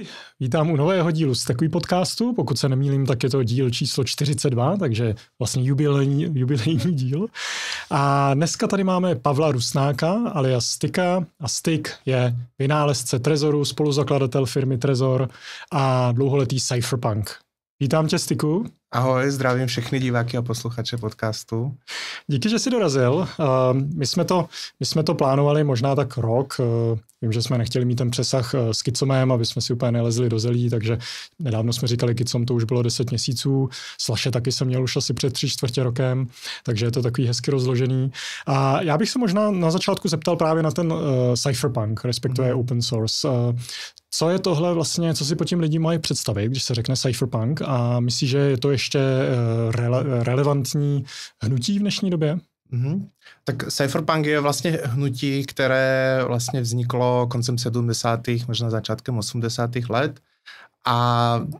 Ahoj, vítám u nového dílu z takový podcastu. Pokud se nemýlím, tak je to díl číslo 42, takže vlastně jubilejní, jubilejní díl. A dneska tady máme Pavla Rusnáka, alias Styka. A Styk je vynálezce Trezoru, spoluzakladatel firmy Trezor a dlouholetý cypherpunk. Vítám tě, Styku. Ahoj, zdravím všechny diváky a posluchače podcastu. Díky, že jsi dorazil. Eh, my jsme to, my jsme to plánovali možná tak rok. Eh, vím, že jsme nechtěli mít ten přesah eh, s Kicomem, aby jsme si úplně nelezli do zelí, takže nedávno jsme říkali Kicom, to už bylo 10 měsíců. Slaše taky jsem měl už asi před tři čtvrtě rokem, takže je to takový hezky rozložený. A já bych se možná na začátku zeptal právě na ten uh, Cypherpunk, respektive mm. open source. Uh, co je tohle vlastně, co si po tím lidi mají představit, když se řekne cypherpunk a myslí, že je to ještě eh, rele- relevantní hnutí v dnešní době? Mm-hmm. Tak cypherpunk je vlastně hnutí, které vlastně vzniklo koncem 70. možná začátkem 80. let a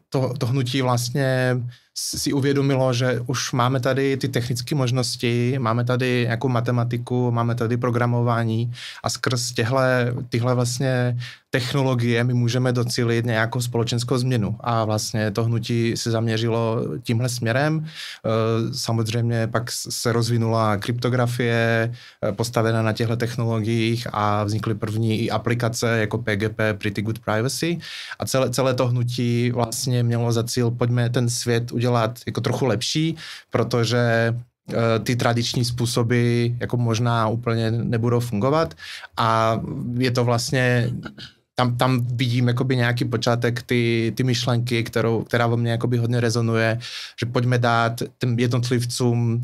to, to hnutí vlastně si uvědomilo, že už máme tady ty technické možnosti, máme tady jako matematiku, máme tady programování a skrz těhle, tyhle vlastně technologie my můžeme docílit nějakou společenskou změnu. A vlastně to hnutí se zaměřilo tímhle směrem. E, samozřejmě pak se rozvinula kryptografie e, postavená na těchto technologiích a vznikly první i aplikace jako PGP, Pretty Good Privacy. A celé, celé to hnutí hnutí vlastně mělo za cíl, pojďme ten svět udělat jako trochu lepší, protože eh, ty tradiční způsoby jako možná úplně nebudou fungovat a je to vlastně tam, tam vidím jakoby nějaký počátek ty, ty myšlenky, kterou, která ve mně jakoby hodně rezonuje, že pojďme dát těm jednotlivcům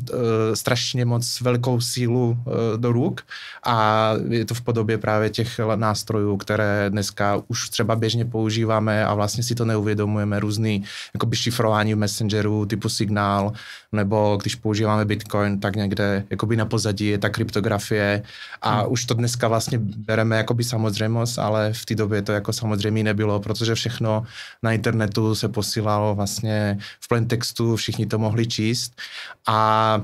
e, strašně moc velkou sílu e, do ruk a je to v podobě právě těch nástrojů, které dneska už třeba běžně používáme a vlastně si to neuvědomujeme, různý jakoby šifrování v Messengeru typu Signál, nebo když používáme Bitcoin, tak někde jakoby na pozadí je ta kryptografie a hmm. už to dneska vlastně bereme jakoby samozřejmost, ale v té době době to jako samozřejmě nebylo, protože všechno na internetu se posílalo vlastně v plain textu, všichni to mohli číst. A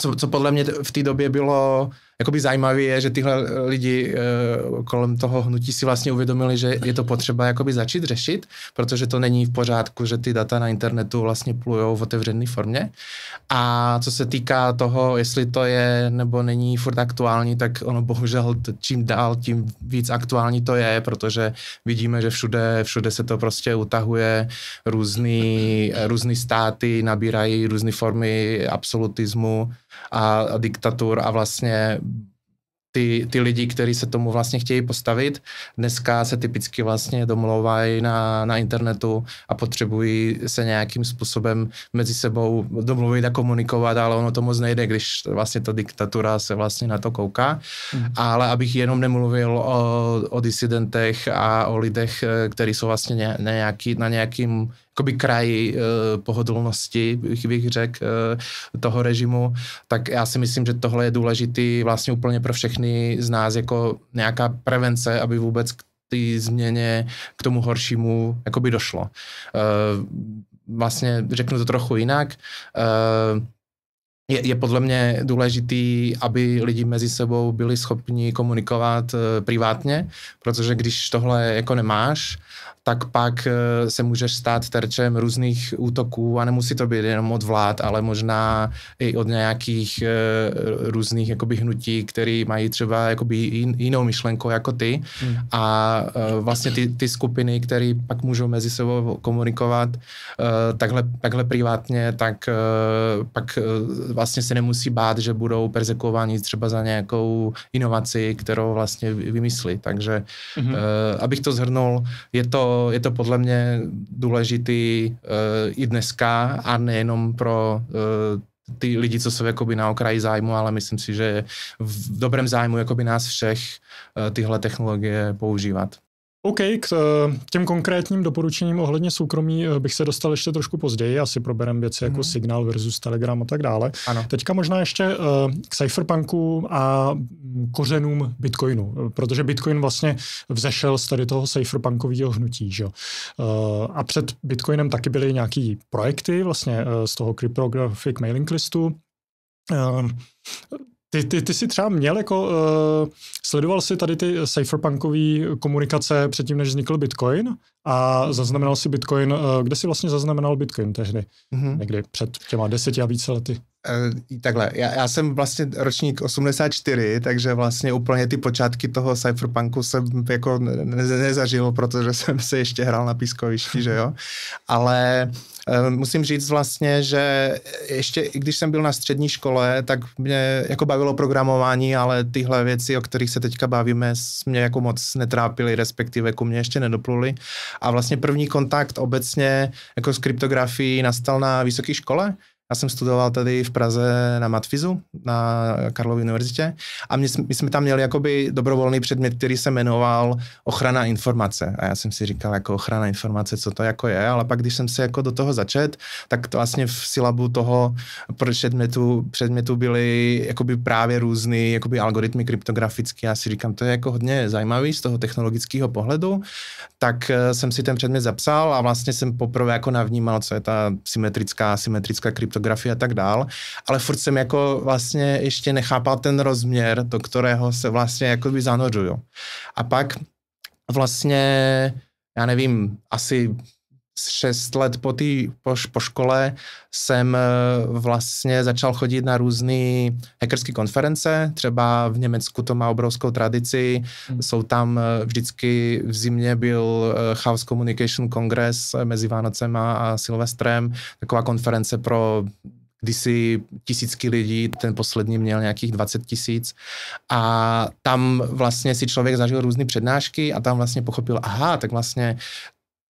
co, co podle mě v té době bylo jakoby zajímavé je, že tyhle eh, lidi eh, kolem toho hnutí si vlastně uvědomili, že je to potřeba jakoby začít řešit, protože to není v pořádku, že ty data na internetu vlastně plujou v otevřené formě. A co se týká toho, jestli to je nebo není furt aktuální, tak ono bohužel čím dál, tím víc aktuální to je, protože vidíme, že všude, všude se to prostě utahuje, různý, eh, různý státy nabírají různé formy absolutismu a, a diktatur a vlastně ty, ty lidi, kteří se tomu vlastně chtějí postavit. Dneska se typicky vlastně domlouvají na, na internetu a potřebují se nějakým způsobem mezi sebou domluvit a komunikovat, ale ono to moc nejde, když vlastně ta diktatura se vlastně na to kouká. Mm. Ale abych jenom nemluvil o, o disidentech a o lidech, eh, kteří jsou vlastně nějaký, na nějakým jakoby kraji uh, eh, pohodlnosti, bych řekl, uh, eh, toho režimu, tak já si myslím, že tohle je důležitý vlastně úplně pro všechny z nás jako nějaká prevence, aby vůbec k té změně, k tomu horšímu jakoby došlo. Eh, vlastně řeknu to trochu jinak, je, je podle mě důležitý, aby lidi mezi sebou byli schopni komunikovat e, privátně, protože když tohle jako nemáš, tak pak eh, se můžeš stát terčem různých útoků a nemusí to být jenom od vlád, ale možná i od nějakých eh, různých jakoby, hnutí, který mají třeba jakoby, jinou myšlenku jako ty hmm. a eh, vlastně ty, ty skupiny, které pak můžou mezi sebou komunikovat takhle, takhle privátně, tak pak vlastně se nemusí bát, že budou persekováni třeba za nějakou inovaci, kterou vlastně vymyslí. Takže hmm. abych to zhrnul, je to je to podle mě důležitý uh, i dneska a nejenom pro uh, ty lidi, co jsou jakoby na okraji zájmu, ale myslím si, že v dobrém zájmu jakoby nás všech uh, tyhle technologie používat. OK, k eh, těm konkrétním doporučením ohledně soukromí eh, bych se dostal ještě trošku později, asi proberem věci mm. jako mhm. Signál versus Telegram a tak dále. Ano. Teďka možná ještě eh, k cypherpunku a mm, kořenům Bitcoinu, protože Bitcoin vlastně vzešel z tady toho cypherpunkového hnutí. Že? A před Bitcoinem taky byly nějaký projekty vlastně z toho cryptographic mailing listu ty, ty, ty jsi třeba měl jako, uh, sledoval jsi tady ty cypherpunkové komunikace předtím, než vznikl Bitcoin a zaznamenal si Bitcoin, uh, kde jsi vlastně zaznamenal Bitcoin tehdy? Mm-hmm. Někdy před těma deseti a více lety. Eh, takhle, já, já jsem vlastně ročník 84, takže vlastně úplně ty počátky toho cypherpunku jsem jako ne, nezažil, protože jsem se ještě hrál na pískovišti, že jo. Ale eh, musím říct vlastně, že ještě, i když jsem byl na střední škole, tak mě jako bavilo programování, ale tyhle věci, o kterých se teďka bavíme, mě jako moc netrápily, respektive ku mně ještě nedopluly. A vlastně první kontakt obecně jako s kryptografií nastal na vysoké škole, já jsem studoval tady v Praze na Matfizu, na Karlově univerzitě a my, my jsme tam měli jakoby dobrovolný předmět, který se jmenoval ochrana informace. A já jsem si říkal jako ochrana informace, co to jako je, ale pak když jsem se jako do toho začet, tak to vlastně v silabu toho předmětu, předmětu byly jakoby právě různý jakoby algoritmy kryptografické. Já si říkám, to je jako hodně zajímavý z toho technologického pohledu, tak eh, jsem si ten předmět zapsal a vlastně jsem poprvé jako navnímal, co je ta symetrická, symetrická kryptografie fotografii a tak dál, ale furt jsem jako vlastně ještě nechápal ten rozměr, do kterého se vlastně jakoby zanořuju. A pak vlastně, já nevím, asi 6 let po, tý, po, po škole jsem eh, vlastně začal chodit na různé hackerské konference, třeba v Německu to má obrovskou tradici, hmm. jsou tam eh, vždycky v zimě byl House eh, Communication Congress mezi Vánocema a Silvestrem, taková konference pro kdysi tisícky lidí, ten poslední měl nějakých 20 tisíc a tam vlastně si člověk zažil různé přednášky a tam vlastně pochopil, aha, tak vlastně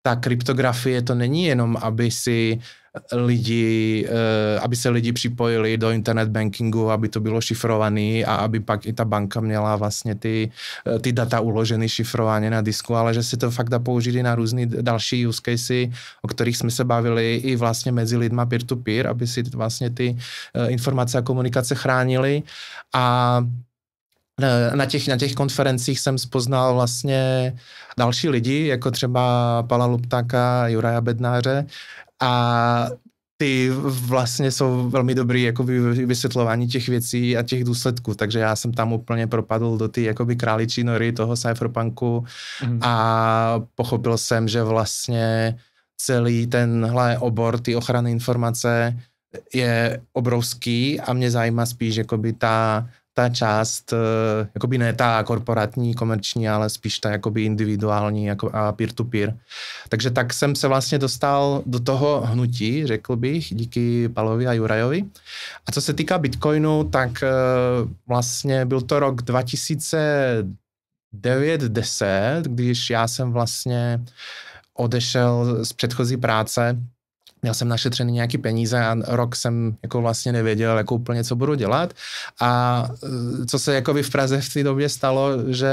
ta kryptografie to není jenom, aby si eh, lidi, eh, aby se lidi připojili do internet bankingu, aby to bylo šifrovaný a aby pak i ta banka měla vlastně ty, eh, ty data uloženy šifrovaně na disku, ale že se to fakt dá použít i na různé další use casey, o kterých jsme se bavili i vlastně mezi lidma peer-to-peer, aby si vlastně ty informace a komunikace chránili a na těch, na těch konferencích jsem spoznal vlastně další lidi, jako třeba Pala Luptáka, Juraja Bednáře a ty vlastně jsou velmi dobrý jako vysvětlování těch věcí a těch důsledků, takže já jsem tam úplně propadl do ty jakoby králičí nory toho cypherpunku mm. a pochopil jsem, že vlastně celý tenhle obor, ty ochrany informace je obrovský a mě zajímá spíš jakoby ta ta část, eh, jakoby ne ta korporátní, komerční, ale spíš ta jakoby individuální jako a peer-to-peer. Takže tak jsem se vlastně dostal do toho hnutí, řekl bych, díky Palovi a Jurajovi. A co se týká Bitcoinu, tak eh, vlastně byl to rok 2009-10, když já jsem vlastně odešel z předchozí práce měl jsem našetřený nějaký peníze a rok jsem jako vlastně nevěděl, jako úplně, co budu dělat. A e, co se jako by v Praze v té době stalo, že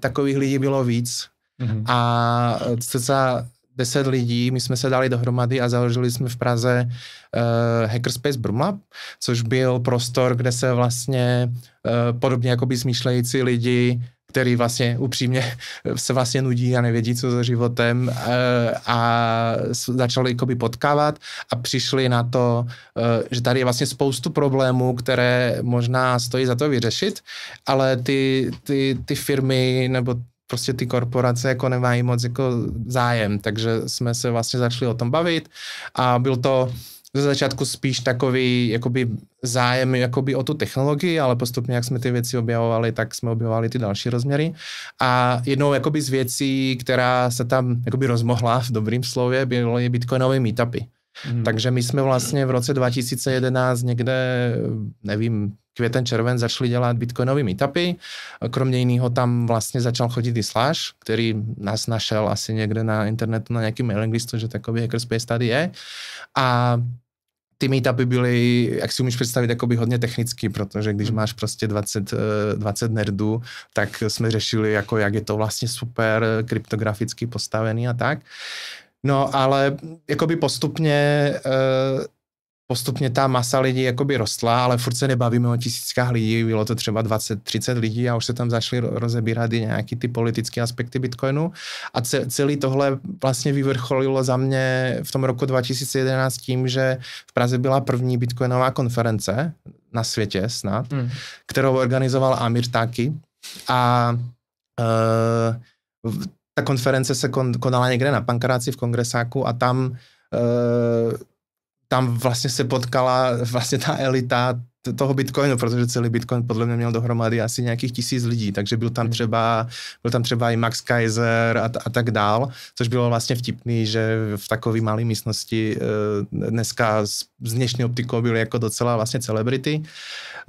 takových lidí bylo víc. Mm-hmm. A e, cca deset lidí, my jsme se dali dohromady a založili jsme v Praze uh, Hackerspace Brumlab, což byl prostor, kde se vlastně uh, podobně jako by smýšlející lidi který vlastně upřímně se vlastně nudí a nevědí, co za životem eh, a začali jakoby potkávat a přišli na to, eh, že tady je vlastně spoustu problémů, které možná stojí za to vyřešit, ale ty, ty, ty firmy nebo prostě ty korporace jako nemají moc jako zájem, takže jsme se vlastně začali o tom bavit a byl to ze začátku spíš takový jakoby zájem jakoby o tu technologii, ale postupně, jak jsme ty věci objevovali, tak jsme objevovali ty další rozměry. A jednou jakoby z věcí, která se tam jakoby rozmohla v dobrým slově, byly bitcoinové meetupy. Hmm. Takže my jsme vlastně v roce 2011 někde, nevím, květen, červen začali dělat bitcoinové meetupy. Kromě jiného tam vlastně začal chodit i Slash, který nás našel asi někde na internetu na nějaký mailing listu, že takový hackerspace tady je. A ty meetupy byly, jak si umíš představit, jakoby hodně technicky, protože když hmm. máš prostě 20, 20 eh, nerdů, tak jsme řešili, jako jak je to vlastně super, kryptograficky postavený a tak. No ale jakoby postupně eh, postupně ta masa lidí jakoby rostla, ale furt se nebavíme o tisíckách lidí, bylo to třeba 20-30 lidí a už se tam začaly rozebírat i nějaký ty politické aspekty Bitcoinu a celý tohle vlastně vyvrcholilo za mě v tom roku 2011 tím, že v Praze byla první Bitcoinová konference na světě snad, mm. kterou organizoval Amir Taki a uh, ta konference se kon, konala někde na Pankráci v kongresáku a tam uh, tam vlastně se potkala vlastně ta elita toho Bitcoinu, protože celý Bitcoin podle mě měl dohromady asi nějakých tisíc lidí, takže byl tam třeba, byl tam třeba i Max Kaiser a, a tak dál, což bylo vlastně vtipný, že v takové malé místnosti eh, dneska z, z dnešní optikou byly jako docela vlastně celebrity.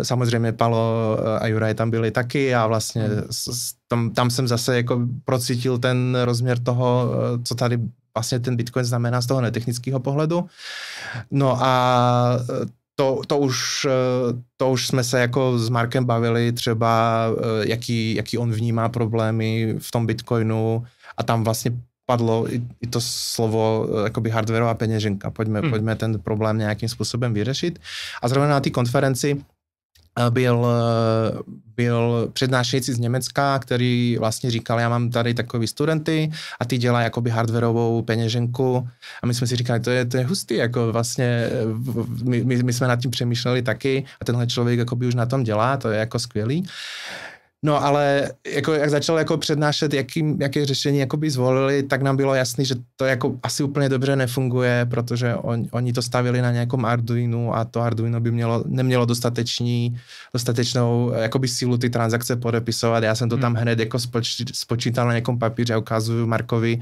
Samozřejmě Palo eh, a Juraj tam byli taky a vlastně hmm. s, tam, tam jsem zase jako procítil ten rozměr toho, eh, co tady vlastně ten Bitcoin znamená z toho netechnického pohledu. No a eh, to, to, už, eh, to už jsme se jako s Markem bavili třeba, eh, jaký, jaký on vnímá problémy v tom Bitcoinu a tam vlastně padlo i, i to slovo jakoby hardwareová peněženka. Pojďme, hmm. pojďme ten problém nějakým způsobem vyřešit. A zrovna na té konferenci Eh, byl, eh, byl přednášející z Německa, který vlastně říkal, já mám tady takový studenty a ty dělá jakoby hardwareovou peněženku a my jsme si říkali, to je, to je hustý, jako vlastně eh, my, my, my jsme nad tím přemýšleli taky a tenhle člověk jakoby už na tom dělá, to je jako skvělý. No ale jako jak začal jako přednášet, jaký, jaké řešení jako by zvolili, tak nám bylo jasný, že to jako asi úplně dobře nefunguje, protože on, oni to stavili na nějakom Arduino a to Arduino by mělo, nemělo dostateční, dostatečnou jakoby sílu ty transakce podepisovat. Já jsem to hmm. tam hned jako spoč, spočítal na nějakom papíře a ukazuju Markovi,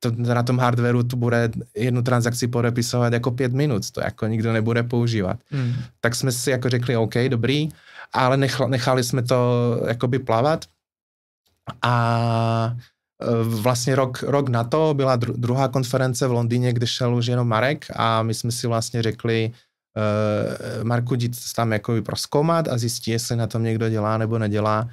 to na tom hardwareu to bude jednu transakci podepisovat jako pět minut, to jako nikdo nebude používat. Hmm. Tak jsme si jako řekli, OK, dobrý, ale nechali, jsme to jakoby plavat. A e, vlastně rok, rok na to byla druhá konference v Londýně, kde šel už jenom Marek a my jsme si vlastně řekli, uh, Marku, jdi tam jakoby proskoumat a zjistí, jestli na tom někdo dělá nebo nedělá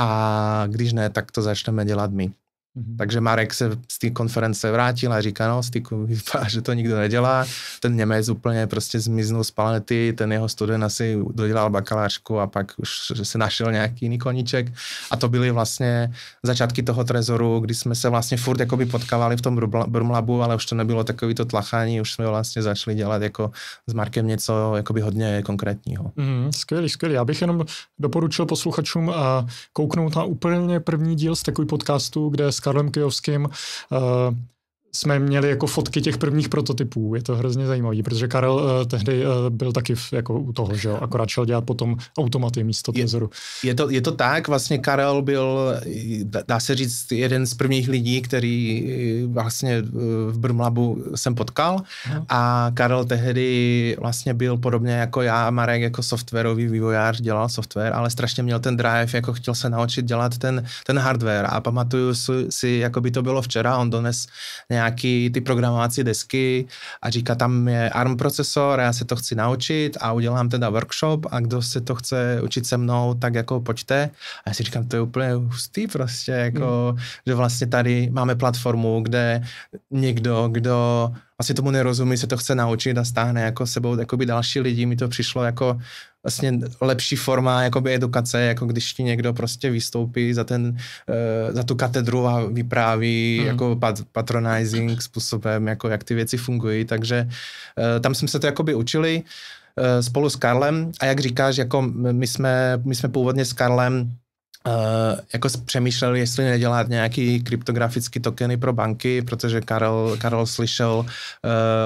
a když ne, tak to začneme dělat my. Mhm. Takže Marek se z té konference vrátil a říká, no, styku vypadá, že to nikdo nedělá. Ten Němec úplně prostě zmiznul z planety, ten jeho student asi dodělal bakalářku a pak už se našel nějaký jiný koníček. A to byly vlastně začátky toho trezoru, kdy jsme se vlastně furt jakoby potkávali v tom Brumlabu, ale už to nebylo takový to tlachání, už jsme vlastně začali dělat jako s Markem něco jakoby hodně konkrétního. Mm, skvělý, skvělý. Já bych jenom doporučil posluchačům a kouknout na úplně první díl z takový podcastu, kde Karlem Kijovským. Eh, jsme měli jako fotky těch prvních prototypů. Je to hrozně zajímavé, protože Karel uh, tehdy uh, byl taky v, jako u toho, že jo, akorát šel dělat potom automaty místo je, tezoru. Je to, je to tak, vlastně Karel byl, eh, dá se říct, jeden z prvních lidí, který vlastně v Brmlabu jsem potkal no. a Karel tehdy vlastně byl podobně jako já, Marek jako softwarový vývojář dělal software, ale strašně měl ten drive, jako chtěl se naučit dělat ten, ten hardware a pamatuju si jako by to bylo včera, on dones nějak nějaký ty programovací desky a říká, tam je ARM procesor, já se to chci naučit a udělám teda workshop a kdo se to chce učit se mnou, tak jako pojďte. A já si říkám, to je úplně hustý prostě, jako, mm. že vlastně tady máme platformu, kde někdo, kdo asi vlastně tomu nerozumí, se to chce naučit a stáhne jako sebou by další lidi, mi to přišlo jako vlastně lepší forma jakoby edukace, jako když ti někdo prostě vystoupí za ten, uh, za tu katedru a vypráví mm. jako pat, patronizing způsobem, jako jak ty věci fungují, takže uh, tam jsme se to jakoby učili uh, spolu s Karlem a jak říkáš, jako my jsme, my jsme původně s Karlem Uh, jako přemýšlel, jestli nedělat nějaký kryptografický tokeny pro banky, protože Karel, Karel slyšel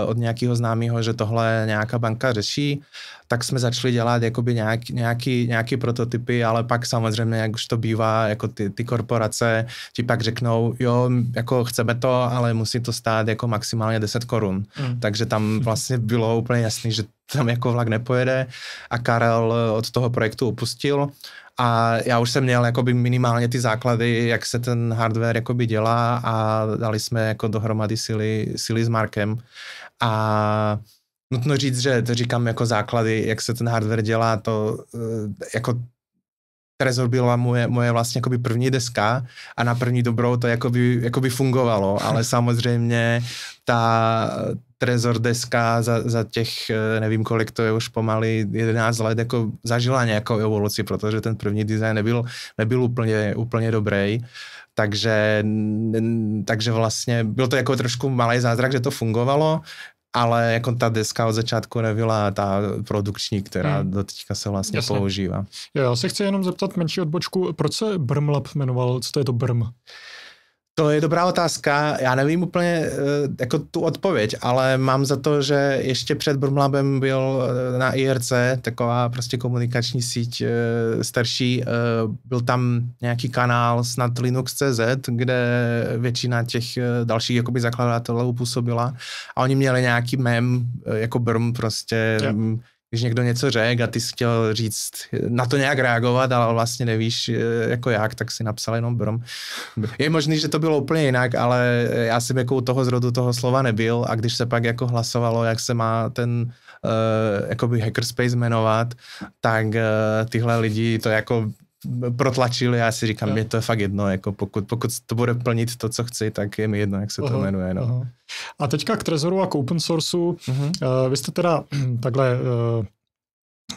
uh, od nějakého známého, že tohle nějaká banka řeší, tak jsme začali dělat jakoby nějaký, nějaký, nějaký prototypy, ale pak samozřejmě, jak už to bývá, jako ty, ty korporace ti pak řeknou, jo, jako chceme to, ale musí to stát jako maximálně 10 korun. Mm. Takže tam vlastně bylo úplně jasný, že tam jako vlak nepojede a Karel eh, od toho projektu upustil a já už jsem měl jakoby minimálně ty základy, jak se ten hardware jakoby dělá a dali jsme jako dohromady síly, síly s Markem a nutno říct, že to říkám jako základy, jak se ten hardware dělá, to eh, jako Trezor byla moje, moje vlastně jakoby první deska a na první dobrou to jakoby, jakoby fungovalo, ale samozřejmě ta Trezor deska za, za těch, eh, nevím kolik to je už pomaly, 11 let, jako zažila nějakou evoluci, protože ten první design nebyl, nebyl úplně, úplně dobrý. Takže, takže vlastně byl to jako trošku malý zázrak, že to fungovalo ale jako ta deska od začátku nebyla ta produkční, která hmm. do teďka se vlastně Jasně. používá. Já se chci jenom zeptat menší odbočku, proč se Brmlab jmenoval? Co to je to Brm? To je dobrá otázka. Já nevím úplně eh, jako tu odpověď, ale mám za to, že ještě před Brumlabem byl eh, na IRC taková prostě komunikační síť eh, starší. Byl tam nějaký kanál snad Linux.cz, kde většina těch dalších jakoby zakladatelů působila a oni měli nějaký mem jako Brm prostě... Yeah když někdo něco řekl a ty jsi chtěl říct, na to nějak reagovat, ale vlastně nevíš eh, jako jak, tak si napsal jenom brom. Je možný, že to bylo úplně jinak, ale já jsem jako u toho zrodu toho slova nebyl a když se pak jako hlasovalo, jak se má ten uh, jakoby hackerspace jmenovat, tak uh, tyhle lidi to jako protlačil, já si říkám, mě to je fakt jedno, jako pokud, pokud to bude plnit to, co chci, tak je mi jedno, jak se to aha, jmenuje. No. A teďka k Trezoru a k open sourceu. Uh-huh. Uh, vy jste teda takhle uh,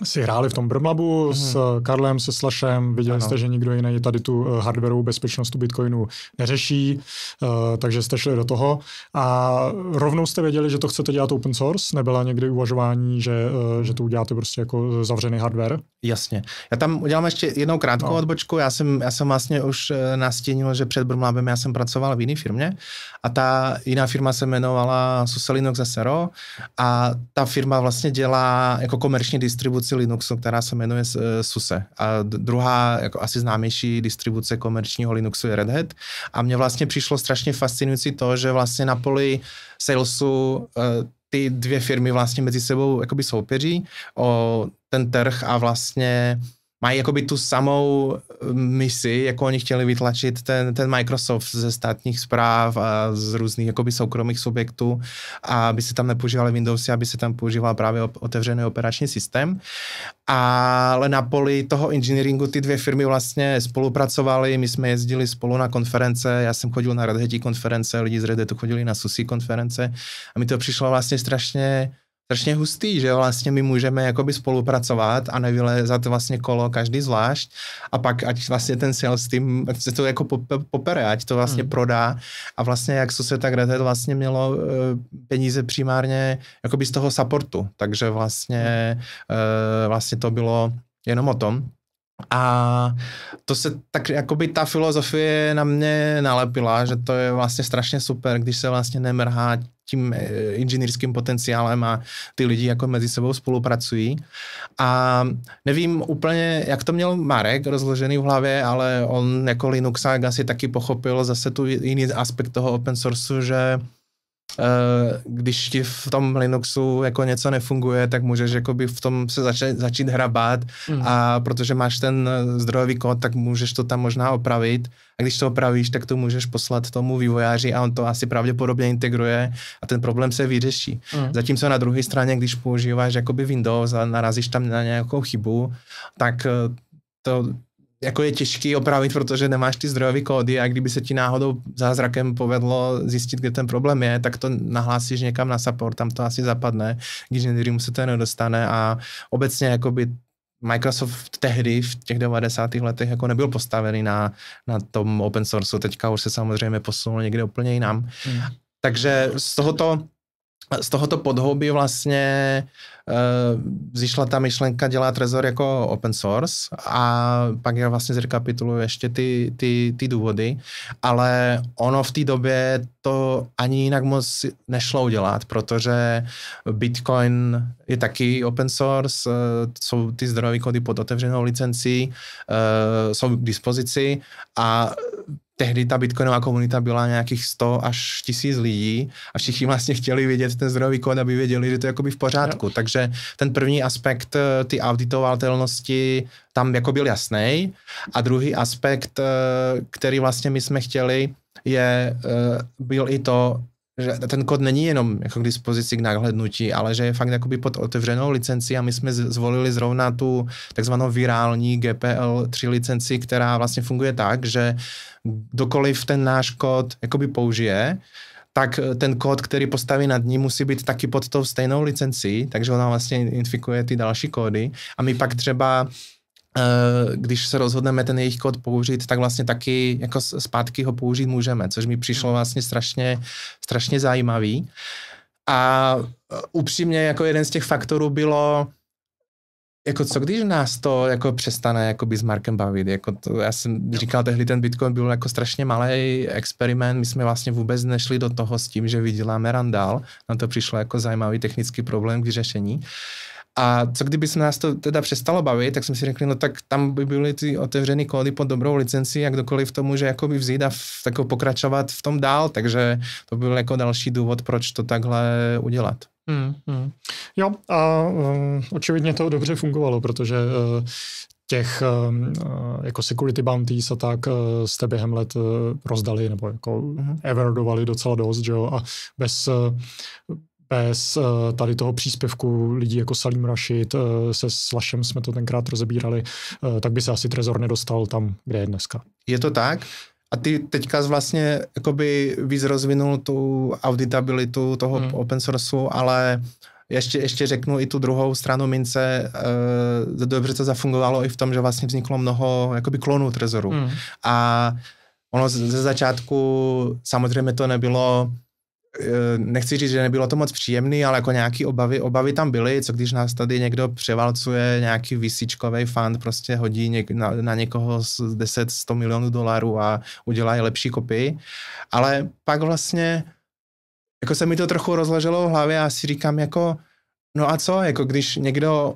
si hráli v tom Brmlabu mm. s mhm. eh, Karlem, se Slašem, viděli ano. jste, že nikdo jiný tady tu eh, hardwareovou bezpečnost tu Bitcoinu neřeší, eh, takže jste šli do toho a rovnou jste věděli, že to chcete dělat open source, nebyla někdy uvažování, že, že to uděláte prostě jako zavřený hardware? Jasně. Já tam udělám ještě jednou krátkou no. odbočku, já jsem, já jsem vlastně už nastínil, že před Brmlabem já jsem pracoval v jiné firmě a ta jiná firma se jmenovala Suselinox SRO a ta firma vlastně dělá jako komerční distribuci distribuci Linuxu, která se jmenuje eh, SUSE. A druhá, jako asi známější distribuce komerčního Linuxu je Red Hat. A mně vlastně přišlo strašně fascinující to, že vlastně na poli salesu eh, ty dvě firmy vlastně mezi sebou jakoby soupeří o ten trh a vlastně mají jakoby tu samou eh, misi, jako oni chtěli vytlačit ten, ten Microsoft ze státních zpráv a z různých jakoby soukromých subjektů, a aby se tam nepoužívaly Windowsy, aby se tam používal právě otevřený operační systém. Ale na poli toho engineeringu ty dvě firmy vlastně spolupracovaly, my jsme jezdili spolu na konference, já jsem chodil na Red Hat konference, lidi z Red Hatu chodili na SUSI konference a mi to přišlo vlastně strašně strašně hustý, že vlastně my můžeme jakoby spolupracovat a nevylezat vlastně kolo každý zvlášť a pak ať vlastně ten sales tým, se to jako popere, ať to vlastně hmm. prodá a vlastně jak se tak to vlastně mělo eh, peníze primárně jakoby z toho supportu, takže vlastně, hmm. eh, vlastně to bylo jenom o tom, a to se tak, jakoby ta filozofie na mě nalepila, že to je vlastně strašně super, když se vlastně nemrhá tím eh, inženýrským potenciálem a ty lidi jako mezi sebou spolupracují. A nevím úplně, jak to měl Marek rozložený v hlavě, ale on jako Linuxák asi taky pochopil zase tu jiný aspekt toho open sourceu, že Eh, když ti v tom Linuxu jako něco nefunguje, tak můžeš jakoby v tom se začít, začít hrabat mm. a protože máš ten eh, zdrojový kód, tak můžeš to tam možná opravit a když to opravíš, tak to můžeš poslat tomu vývojáři a on to asi pravděpodobně integruje a ten problém se vyřeší. Mm. Zatímco na druhé straně, když používáš jakoby Windows a narazíš tam na nějakou chybu, tak eh, to jako je těžký opravit, protože nemáš ty zdrojové kódy a kdyby se ti náhodou zázrakem povedlo zjistit, kde ten problém je, tak to nahlásíš někam na support, tam to asi zapadne, když někdy se to nedostane a obecně jakoby Microsoft tehdy v těch 90. letech jako nebyl postavený na, na tom open source. teďka už se samozřejmě posunul někde úplně jinam. Hmm. Takže z tohoto z tohoto podhoubí vlastně uh, eh, zišla ta myšlenka dělat Trezor jako open source a pak já vlastně zrekapituluji ještě ty, ty, ty důvody, ale ono v té době to ani jinak moc nešlo udělat, protože Bitcoin je taky open source, uh, jsou ty zdrojové kody pod otevřenou licencí, uh, jsou k dispozici a tehdy ta bitcoinová komunita byla nějakých 100 až 1000 lidí a všichni vlastně chtěli vědět ten zdrojový kód, aby věděli, že to je jakoby v pořádku. No. Takže ten první aspekt eh, ty auditovatelnosti tam jako byl jasný a druhý aspekt, eh, který vlastně my jsme chtěli, je, eh, byl i to, že ten kód není jenom jako k dispozici k nahlédnutí, ale že je fakt jakoby pod otevřenou licencí a my jsme zvolili zrovna tu takzvanou virální GPL 3 licenci, která vlastně funguje tak, že dokoliv ten náš kód jakoby použije, tak ten kód, který postaví nad ní, musí být taky pod tou stejnou licencí, takže ona vlastně identifikuje ty další kódy a my pak třeba Eh, když se rozhodneme ten jejich kód použít, tak vlastně taky jako zpátky ho použít můžeme, což mi přišlo hmm. vlastně strašně, strašně zajímavý. A eh, upřímně jako jeden z těch faktorů bylo, jako co když nás to jako přestane jako by s Markem bavit, jako to, já jsem říkal tehdy ten Bitcoin byl jako strašně malý experiment, my jsme vlastně vůbec nešli do toho s tím, že vyděláme randál, nám to přišlo jako zajímavý technický problém k vyřešení. Uh, a co kdyby se nás to teda přestalo bavit, tak jsem si řekl, no tak tam by byly ty otevřené kódy pod dobrou licenci, jak dokoliv to může jakoby vzít a v, tako pokračovat v tom dál, takže to byl jako další důvod, proč to takhle udělat. Hmm, hmm. Jo, a um, očividně to dobře fungovalo, protože uh, těch um, uh, jako security bounties a tak uh, jste během let uh, rozdali nebo jako uh-huh. Mhm. everdovali docela dost, jo, a bez uh, bez eh, tady toho příspěvku lidí jako Salim Rashid, eh, se Slašem jsme to tenkrát rozebírali, eh, tak by se asi Trezor nedostal tam, kde je dneska. Je to tak? A ty teďka vlastně jakoby víc rozvinul tu auditabilitu toho hmm. open sourceu, ale ještě, ještě řeknu i tu druhou stranu mince, e, dobře to zafungovalo i v tom, že vlastně vzniklo mnoho jakoby klonů trezoru. Hmm. A ono ze začátku samozřejmě to nebylo Eh, nechci říct, že nebylo to moc příjemný, ale jako nějaký obavy, obavy tam byly, co když nás tady někdo převalcuje, nějaký vysíčkový fund prostě hodí něk, na, na někoho z 10-100 milionů dolarů a udělá lepší kopii, ale pak vlastně jako se mi to trochu rozleželo v hlavě a si říkám jako, no a co, jako když někdo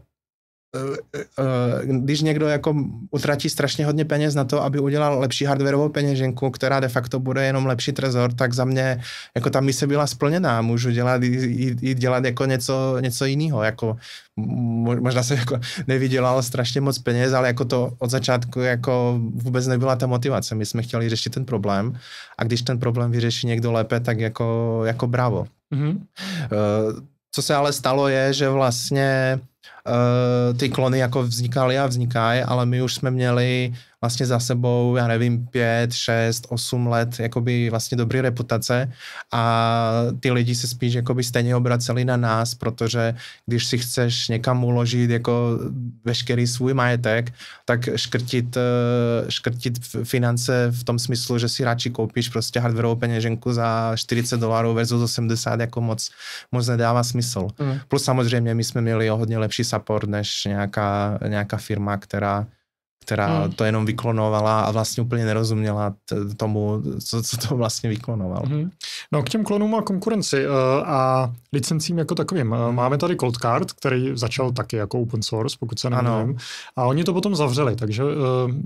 Eh, eh, když někdo jako utratí strašně hodně peněz na to, aby udělal lepší hardwareovou peněženku, která de facto bude jenom lepší trezor, tak za mě jako ta mise byla splněná. Můžu dělat, jít, jít dělat jako něco, něco jiného. Jako, možná jsem jako nevydělal strašně moc peněz, ale jako to od začátku jako vůbec nebyla ta motivace. My jsme chtěli řešit ten problém a když ten problém vyřeší někdo lépe, tak jako, jako bravo. Mm-hmm. Co se ale stalo je, že vlastně Eh, ty klony jako vznikaly a vznikají, ale my už jsme měli vlastně za sebou, já nevím, pět, šest, osm let jakoby vlastně dobrý reputace a ty lidi se spíš jakoby stejně obraceli na nás, protože když si chceš někam uložit jako veškerý svůj majetek, tak škrtit, eh, škrtit finance v tom smyslu, že si radši koupíš prostě hardwareovou peněženku za 40 dolarů versus 80 jako moc, moc nedává smysl. Mm. Plus samozřejmě my jsme měli o hodně lepší lepší support než nějaká, nějaká firma, která která hmm. to jenom vyklonovala a vlastně úplně nerozuměla t- tomu, co, co to vlastně vyklonovalo. Hmm. No k těm klonům a konkurenci uh, a licencím jako takovým. Eh, hmm. Máme tady Cold Card, který začal taky jako open source, pokud se nevím. A oni to potom zavřeli, takže uh,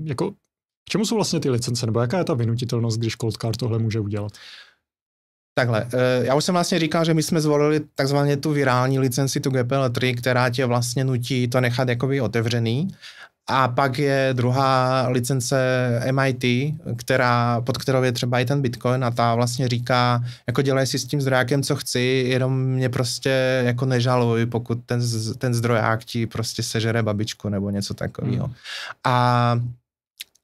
jako k čemu jsou vlastně ty licence, nebo jaká je ta vynutitelnost, když Cold Card tohle může udělat? Uh, Takhle, eh, já už jsem vlastně říkal, že my jsme zvolili takzvaně tu virální licenci, tu GPL3, která tě vlastně nutí to nechat jakoby otevřený. A pak je druhá licence MIT, která, pod kterou je třeba i ten Bitcoin a ta vlastně říká, jako dělej si s tím zdrojákem, co chci, jenom mě prostě jako nežaluj, pokud ten, ten zdroják ti prostě sežere babičku nebo něco takového. Mm. A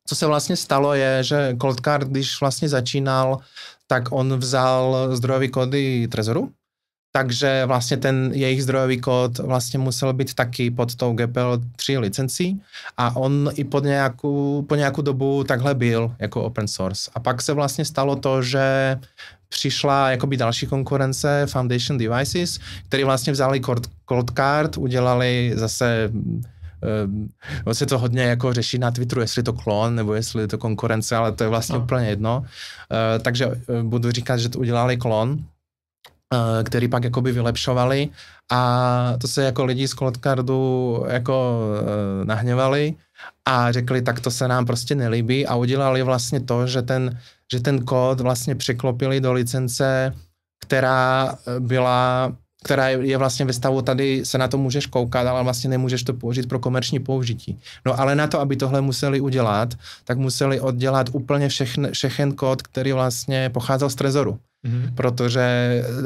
co se vlastně stalo je, že Coldcard, když vlastně začínal, tak on vzal zdrojový kódy Trezoru, takže vlastně ten jejich zdrojový kód vlastně musel být taky pod tou GPL 3 licencí a on i pod nějakou, po nějakou dobu takhle byl jako open source. A pak se vlastně stalo to, že přišla jakoby další konkurence Foundation Devices, který vlastně vzali cold, cold card, udělali zase um, se to hodně jako řeší na Twitteru, jestli je to klon nebo jestli je to konkurence, ale to je vlastně no. úplně jedno. Uh, takže ehm, budu říkat, že to udělali klon, který pak jakoby vylepšovali a to se jako lidi z Coldcardu jako nahněvali a řekli, tak to se nám prostě nelíbí a udělali vlastně to, že ten, že ten kód vlastně překlopili do licence, která byla která je vlastně ve stavu, tady se na to můžeš koukat, ale vlastně nemůžeš to použít pro komerční použití. No ale na to, aby tohle museli udělat, tak museli oddělat úplně všechen, všechen kód, který vlastně pocházel z Trezoru. Mm-hmm. Protože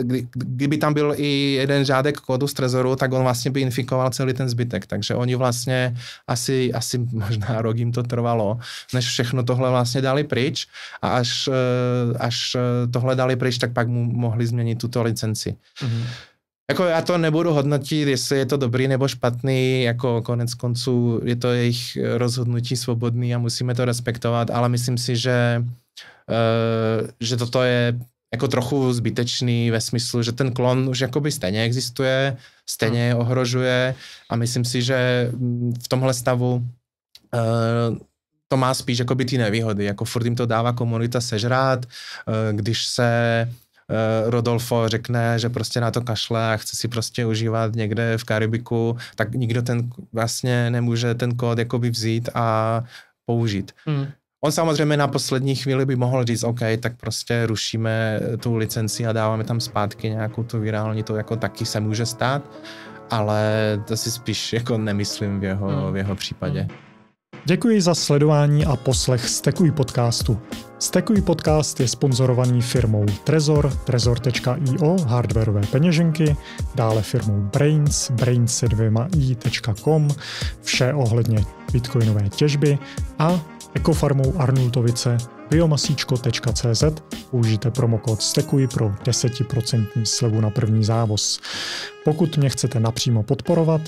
kdy, kdyby tam byl i jeden řádek kódu z Trezoru, tak on vlastně by infikoval celý ten zbytek. Takže oni vlastně asi, asi možná rok jim to trvalo, než všechno tohle vlastně dali pryč a až, eh, až eh, tohle dali pryč, tak pak mu mohli změnit tuto licenci. Mm-hmm. Jako já to nebudu hodnotit, jestli je to dobrý nebo špatný, jako konec konců je to jejich eh, rozhodnutí svobodný a musíme to respektovat, ale myslím si, že, uh, že toto je jako trochu zbytečný ve smyslu, že ten klon už jakoby stejně existuje, stejně je hmm. ohrožuje a myslím si, že mm, v tomhle stavu uh, to má spíš jakoby ty nevýhody, jako furt jim to dává komunita sežrát, uh, když se Eh, Rodolfo řekne, že prostě na to kašle a chce si prostě užívat někde v Karibiku, tak nikdo ten vlastně nemůže ten kód jakoby vzít a použít. Hmm. On samozřejmě na poslední chvíli by mohl říct, OK, tak prostě rušíme eh, tu licenci a dáváme tam zpátky nějakou tu virální, to jako taky se může stát, ale to si spíš jako nemyslím v jeho, hmm. v jeho případě. Hmm. Děkuji za sledování a poslech Stekuj podcastu. Stekuj podcast je sponzorovaný firmou Trezor, trezor.io, hardwareové peněženky, dále firmou Brains, brains vše ohledně bitcoinové těžby a ekofarmou Arnultovice biomasíčko.cz použijte promokód STEKUJ pro 10% slevu na první závoz. Pokud mě chcete napřímo podporovat,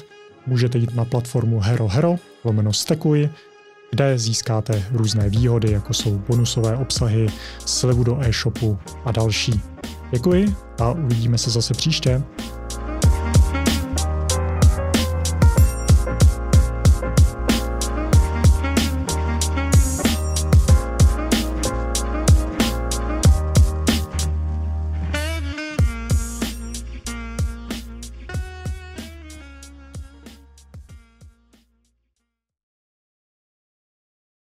můžete jít na platformu Hero Hero, lomeno Stekuj, kde získáte různé výhody, jako jsou bonusové obsahy, slevu do e-shopu a další. Děkuji a uvidíme se zase příště.